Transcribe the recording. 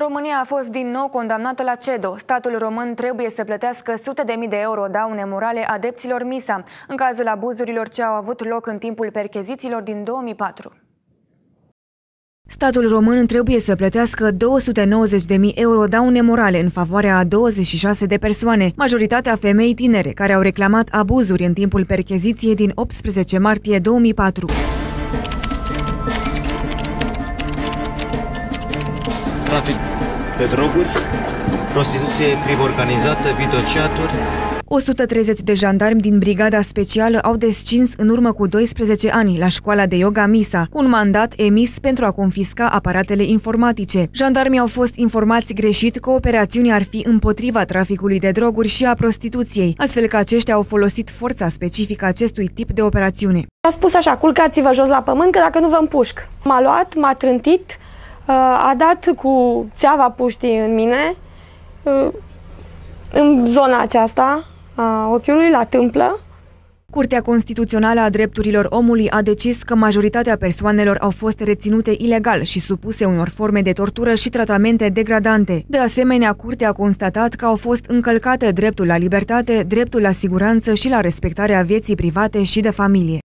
România a fost din nou condamnată la CEDO. Statul român trebuie să plătească sute de mii de euro daune morale adepților MISA, în cazul abuzurilor ce au avut loc în timpul perchezițiilor din 2004. Statul român trebuie să plătească 290.000 euro daune morale în favoarea a 26 de persoane, majoritatea femei tinere, care au reclamat abuzuri în timpul percheziției din 18 martie 2004. trafic de droguri, prostituție crimă organizată, videoceaturi. 130 de jandarmi din Brigada Specială au descins în urmă cu 12 ani la școala de yoga Misa, un mandat emis pentru a confisca aparatele informatice. Jandarmii au fost informați greșit că operațiunii ar fi împotriva traficului de droguri și a prostituției, astfel că aceștia au folosit forța specifică acestui tip de operațiune. A spus așa, culcați-vă jos la pământ că dacă nu vă împușc. M-a luat, m-a trântit, Uh, a dat cu țeava puștii în mine, uh, în zona aceasta a ochiului, la tâmplă. Curtea Constituțională a Drepturilor Omului a decis că majoritatea persoanelor au fost reținute ilegal și supuse unor forme de tortură și tratamente degradante. De asemenea, Curtea a constatat că au fost încălcate dreptul la libertate, dreptul la siguranță și la respectarea vieții private și de familie.